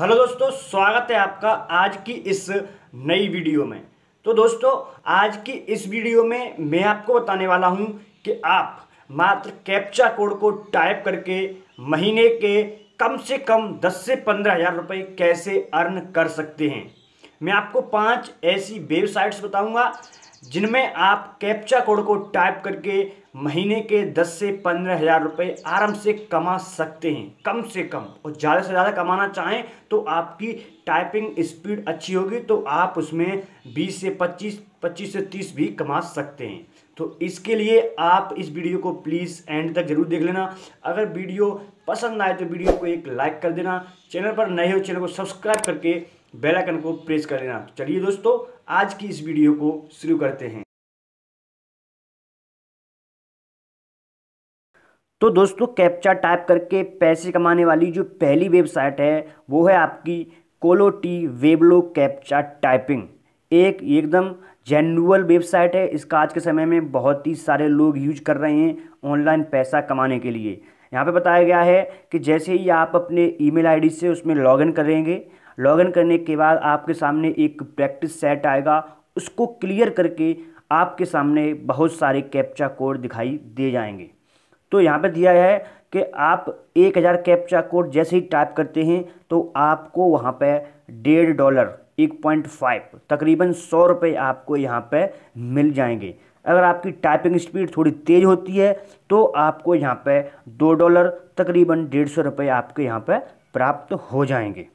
hello दोस्तों स्वागत है आपका आज की इस नई वीडियो में तो दोस्तों आज की इस वीडियो में मैं आपको बताने वाला हूं कि आप मात्र कैप्चा कोड को टाइप करके महीने के कम से कम 10 से पंद्रह हज़ार रुपये कैसे अर्न कर सकते हैं मैं आपको पांच ऐसी वेबसाइट्स बताऊंगा जिनमें आप कैप्चा कोड को टाइप करके महीने के दस से पंद्रह हज़ार रुपये आराम से कमा सकते हैं कम से कम और ज़्यादा से ज़्यादा कमाना चाहें तो आपकी टाइपिंग स्पीड अच्छी होगी तो आप उसमें बीस से पच्चीस पच्चीस से तीस भी कमा सकते हैं तो इसके लिए आप इस वीडियो को प्लीज़ एंड तक जरूर देख लेना अगर वीडियो पसंद आए तो वीडियो को एक लाइक कर देना चैनल पर नए हो चैनल को सब्सक्राइब करके बेल आइकन को प्रेस कर लेना चलिए दोस्तों आज की इस वीडियो को शुरू करते हैं तो दोस्तों कैप्चा टाइप करके पैसे कमाने वाली जो पहली वेबसाइट है वो है आपकी कोलोटी वेबलो कैप्चा टाइपिंग एक एकदम जेनुअल वेबसाइट है इसका आज के समय में बहुत ही सारे लोग यूज कर रहे हैं ऑनलाइन पैसा कमाने के लिए यहाँ पे बताया गया है कि जैसे ही आप अपने ईमेल आईडी से उसमें लॉगिन करेंगे लॉगिन करने के बाद आपके सामने एक प्रैक्टिस सेट आएगा उसको क्लियर करके आपके सामने बहुत सारे कैप्चा कोड दिखाई दे जाएंगे तो यहाँ पे दिया है कि आप एक हज़ार कैप्चा कोड जैसे ही टाइप करते हैं तो आपको वहाँ पे डेढ़ डॉलर एक पॉइंट फाइव तकरीबन सौ रुपये आपको यहाँ पे मिल जाएंगे अगर आपकी टाइपिंग स्पीड थोड़ी तेज़ होती है तो आपको यहाँ पे दो डॉलर तकरीबन डेढ़ सौ रुपये आपके यहाँ पे प्राप्त हो जाएंगे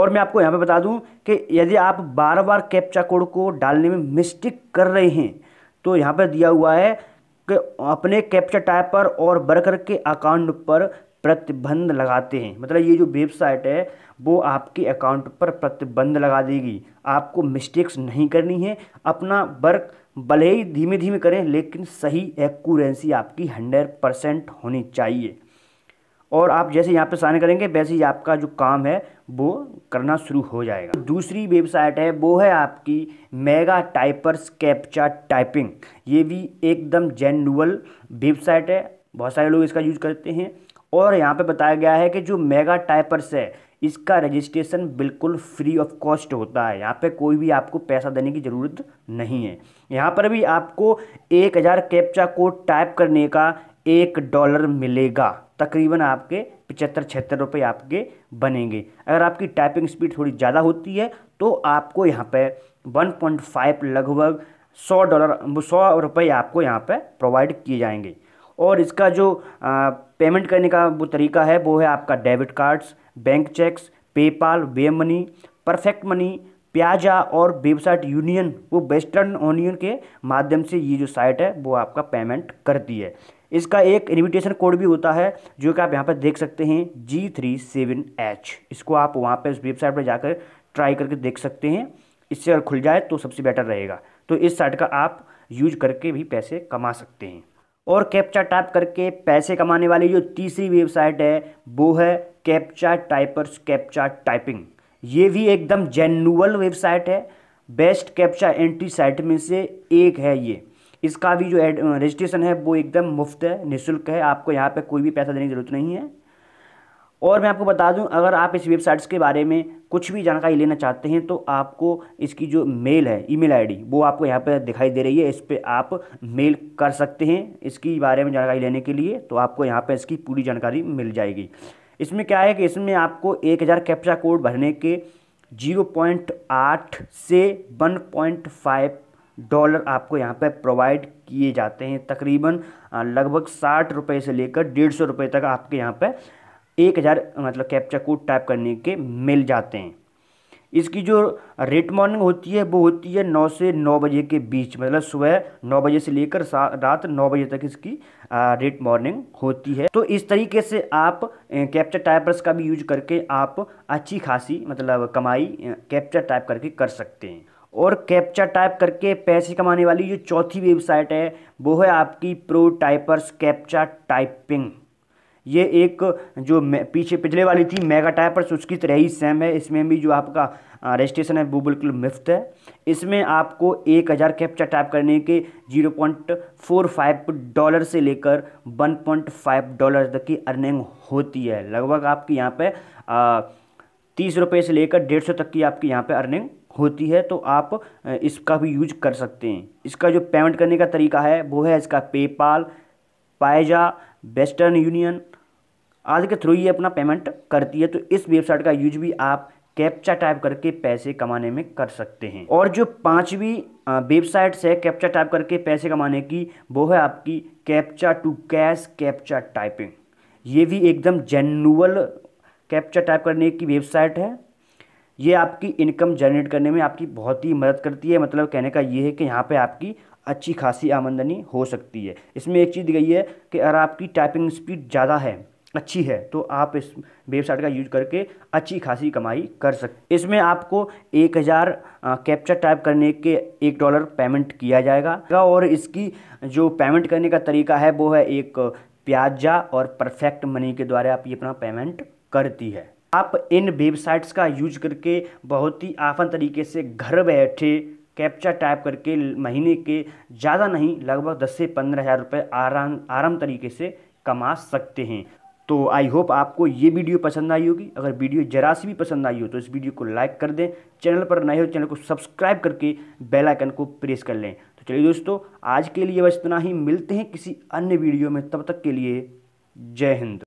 और मैं आपको यहाँ पे बता दूँ कि यदि आप बार बार कैप्चा कोड को डालने में मिस्टेक कर रहे हैं तो यहाँ पर दिया हुआ है के अपने कैप्चर टाइप पर और वर्कर के अकाउंट पर प्रतिबंध लगाते हैं मतलब ये जो वेबसाइट है वो आपके अकाउंट पर प्रतिबंध लगा देगी आपको मिस्टेक्स नहीं करनी है अपना वर्क भले ही धीमे धीमे करें लेकिन सही एक्यूरेंसी आपकी हंड्रेड परसेंट होनी चाहिए और आप जैसे यहाँ पे साइन करेंगे वैसे ही आपका जो काम है वो करना शुरू हो जाएगा दूसरी वेबसाइट है वो है आपकी मेगा टाइपर्स कैप्चा टाइपिंग ये भी एकदम जेनुअल वेबसाइट है बहुत सारे लोग इसका यूज करते हैं और यहाँ पे बताया गया है कि जो मेगा टाइपर्स है इसका रजिस्ट्रेशन बिल्कुल फ्री ऑफ कॉस्ट होता है यहाँ पे कोई भी आपको पैसा देने की ज़रूरत नहीं है यहाँ पर भी आपको एक हज़ार कैप्चा को टाइप करने का एक डॉलर मिलेगा तकरीबन आपके पचहत्तर छिहत्तर रुपये आपके बनेंगे अगर आपकी टाइपिंग स्पीड थोड़ी ज़्यादा होती है तो आपको यहाँ पे 1.5 लगभग 100 डॉलर सौ रुपये आपको यहाँ पे प्रोवाइड किए जाएंगे और इसका जो आ, पेमेंट करने का वो तरीका है वो है आपका debit cards bank cheques PayPal WebMoney Perfect Money Payza और वेबसाइट यूनियन वो वेस्टर्न यूनियन के माध्यम से ये जो साइट है वो आपका पेमेंट करती है इसका एक इन्विटेशन कोड भी होता है जो कि आप यहाँ पर देख सकते हैं जी थ्री सेवन एच इसको आप वहाँ पर उस वेबसाइट पर जाकर ट्राई करके देख सकते हैं इससे अगर खुल जाए तो सबसे बेटर रहेगा तो इस साइट का आप यूज करके भी पैसे कमा सकते हैं और कैप्चा टाइप करके पैसे कमाने वाली जो तीसरी वेबसाइट है वो है कैप्चा टाइपर्स कैप्चा टाइपिंग ये भी एकदम जेनुअल वेबसाइट है बेस्ट कैप्चा एंट्री साइट में से एक है ये इसका भी जो एड रजिस्ट्रेशन है वो एकदम मुफ्त है निःशुल्क है आपको यहाँ पे कोई भी पैसा देने की ज़रूरत नहीं है और मैं आपको बता दूं अगर आप इस वेबसाइट्स के बारे में कुछ भी जानकारी लेना चाहते हैं तो आपको इसकी जो मेल है ईमेल आईडी वो आपको यहाँ पर दिखाई दे रही है इस पर आप मेल कर सकते हैं इसकी बारे में जानकारी लेने के लिए तो आपको यहाँ पर इसकी पूरी जानकारी मिल जाएगी इसमें क्या है कि इसमें आपको एक हज़ार कैप्चा कोड भरने के जीरो पॉइंट आठ से वन पॉइंट फाइव डॉलर आपको यहाँ पर प्रोवाइड किए जाते हैं तकरीबन लगभग साठ रुपये से लेकर डेढ़ सौ रुपये तक आपके यहाँ पर एक हज़ार मतलब कैप्चा कोड टाइप करने के मिल जाते हैं इसकी जो रेट मॉर्निंग होती है वो होती है नौ से नौ बजे के बीच मतलब सुबह नौ बजे से लेकर रात नौ बजे तक इसकी रेट मॉर्निंग होती है तो इस तरीके से आप कैप्चर टाइपर्स का भी यूज करके आप अच्छी खासी मतलब कमाई कैप्चर टाइप करके कर सकते हैं और कैप्चा टाइप करके पैसे कमाने वाली जो चौथी वेबसाइट है वो है आपकी प्रो टाइपर्स कैप्चा टाइपिंग ये एक जो पीछे पिछले वाली थी मेगा टाइपर्स उसकी तरह ही सेम है इसमें भी जो आपका रजिस्ट्रेशन है वो बिल्कुल मुफ्त है इसमें आपको एक हज़ार कैप्चा टाइप करने के zero point four five dollar से लेकर वन पॉइंट फाइव डॉलर तक की अर्निंग होती है लगभग आपकी यहाँ पे तीस रुपये से लेकर डेढ़ सौ तक की आपकी यहाँ पे अर्निंग होती है तो आप इसका भी यूज कर सकते हैं इसका जो पेमेंट करने का तरीका है वो है इसका पेपाल पायजा वेस्टर्न यूनियन आदि के थ्रू ये अपना पेमेंट करती है तो इस वेबसाइट का यूज भी आप कैप्चा टाइप करके पैसे कमाने में कर सकते हैं और जो पांचवी वेबसाइट्स है कैप्चा टाइप करके पैसे कमाने की वो है आपकी captcha to cash captcha typing ये भी एकदम जेनुअल कैप्चा टाइप करने की वेबसाइट है ये आपकी इनकम जनरेट करने में आपकी बहुत ही मदद करती है मतलब कहने का ये है कि यहाँ पे आपकी अच्छी खासी आमदनी हो सकती है इसमें एक चीज़ गई है कि अगर आपकी टाइपिंग स्पीड ज़्यादा है अच्छी है तो आप इस वेबसाइट का यूज करके अच्छी खासी कमाई कर सकते इसमें आपको एक हज़ार कैप्चर टाइप करने के एक डॉलर पेमेंट किया जाएगा और इसकी जो पेमेंट करने का तरीका है वो है एक प्याजा और परफेक्ट मनी के द्वारा आप ये अपना पेमेंट करती है आप इन वेबसाइट्स का यूज करके बहुत ही आसान तरीके से घर बैठे कैप्चा टाइप करके महीने के ज़्यादा नहीं लगभग दस से पंद्रह हज़ार रुपये आराम आराम तरीके से कमा सकते हैं तो आई होप आपको ये वीडियो पसंद आई होगी अगर वीडियो जरा सी भी पसंद आई हो तो इस वीडियो को लाइक कर दें चैनल पर नए हो चैनल को सब्सक्राइब करके बेल आइकन को प्रेस कर लें तो चलिए दोस्तों आज के लिए बस इतना ही मिलते हैं किसी अन्य वीडियो में तब तक के लिए जय हिंद